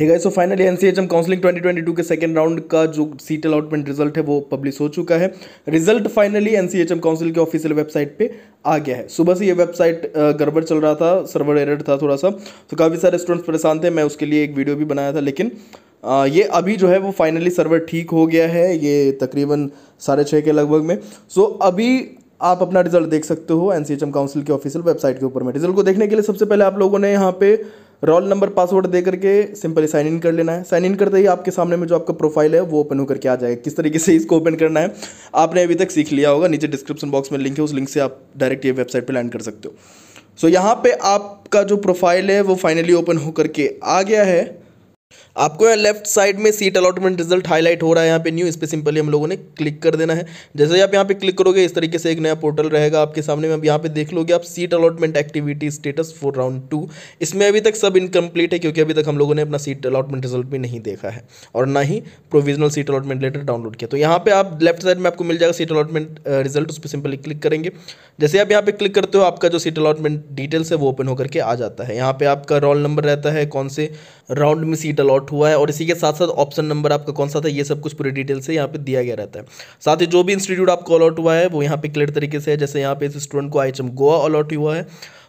है guys so finally N C H M counselling 2022 के second round का जो सीट अलॉटमेंट रिजल्ट है वो पब्लिश हो चुका है result finally N C H M council के ऑफिशियल वेबसाइट पे आ गया है सुबह से ये वेबसाइट गड़बड़ चल रहा था सर्वर एरर था थोड़ा सा तो काफ़ी सारे स्टूडेंट्स परेशान थे मैं उसके लिए एक वीडियो भी बनाया था लेकिन आ, ये अभी जो है वो फाइनली सर्वर ठीक हो गया है ये तकरीबन साढ़े छः के लगभग में सो so, अभी आप अपना रिजल्ट देख सकते हो एन काउंसिल की ऑफिशियल वेबसाइट के ऊपर में रिजल्ट को देखने के लिए सबसे पहले आप लोगों ने यहाँ पे रोल नंबर पासवर्ड दे करके सिंपली साइन इन कर लेना है साइन इन करते ही आपके सामने में जो आपका प्रोफाइल है वो ओपन होकर के आ जाएगा किस तरीके से इसको ओपन करना है आपने अभी तक सीख लिया होगा नीचे डिस्क्रिप्शन बॉक्स में लिंक है उस लिंक से आप डायरेक्ट ये वेबसाइट पर लैंड कर सकते हो सो so, यहाँ पर आपका जो प्रोफाइल है वो फाइनली ओपन होकर के आ गया है आपको यहाँ लेफ्ट साइड में सीट अलॉटमेंट रिजल्ट हाईलाइट हो रहा है यहाँ पे न्यू इस पर सिंपली हम लोगों ने क्लिक कर देना है जैसे आप यहाँ पे क्लिक करोगे इस तरीके से एक नया पोर्टल रहेगा आपके सामने में अब यहाँ पे देख लोगे आप seat allotment activity status for round two इसमें अभी तक सब इनकम्प्लीट है क्योंकि अभी तक हम लोगों ने अपना सीट अलॉटमेंट रिजल्ट भी नहीं देखा है और ना ही provisional seat allotment letter download किया तो यहाँ पर आप लेफ्ट साइड में आपको मिल जाएगा सीट अलॉटमेंट रिजल्ट उस पर सिंपली क्लिक करेंगे जैसे आप यहाँ पे क्लिक करते हो आपका जो सीट अलॉटमेंट डिटेल्स है वो ओपन होकर के आ जाता है यहाँ पे आपका रोल नंबर रहता है कौन से राउंड में सीट अलॉट नोट हुआ है और इसी के साथ साथ ऑप्शन नंबर आपका कौन सा था ये सब कुछ पूरे डिटेल से यहाँ पे दिया गया रहता है साथ ही जो भी इंस्टीट्यूट आपको अलॉट हुआ है वो यहाँ पे क्लियर तरीके से है जैसे यहाँ पे इस स्टूडेंट को आई गोवा अलॉट हुआ है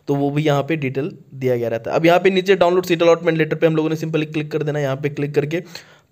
तो वो भी यहाँ पे डिटेल दिया गया रहता है अब यहाँ पे नीचे डाउनलोड सीट अलॉटमेंट लेटर पर हम लोगों ने सिंपली क्लिक कर देना यहाँ पे क्लिक करके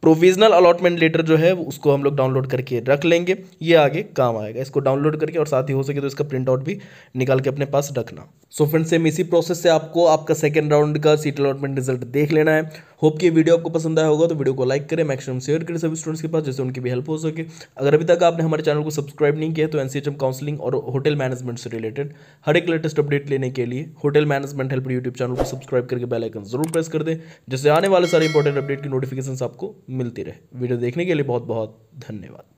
प्रोविजनल अलॉटमेंट लेटर जो है उसको हम लोग डाउनलोड करके रख लेंगे ये आगे काम आएगा इसको डाउनलोड करके और साथ ही हो सके तो इसका प्रिंट आउट भी निकाल के अपने पास रखना सो फ्रेंड्स सेम इसी प्रोसेस से आपको आपका सेकेंड राउंड का सीट अलॉटमेंट रिजल्ट देख लेना है होप कि वीडियो आपको पसंद आया होगा तो वीडियो को लाइक करें मैक्सिमम शेयर करें सभी स्टूडेंट्स के पास जिससे उनकी भी हेल्प हो सके अगर अभी तक आपने हमारे चैनल को सब्सक्राइब नहीं किया तो एनसीएचएम काउंसलिंग और होटल मैनेजमेंट से रिलेटेड हर एक लेटेस्ट अपडेट लेने के लिए hotel management help YouTube channel को सब्सक्राइब करके बेलाइकन जरूर प्रेस कर दें जिससे आने वाले सारे इंपॉर्टेंट अपडेट की नोटिफिकेशन आपको मिलती रहे वीडियो देखने के लिए बहुत बहुत धन्यवाद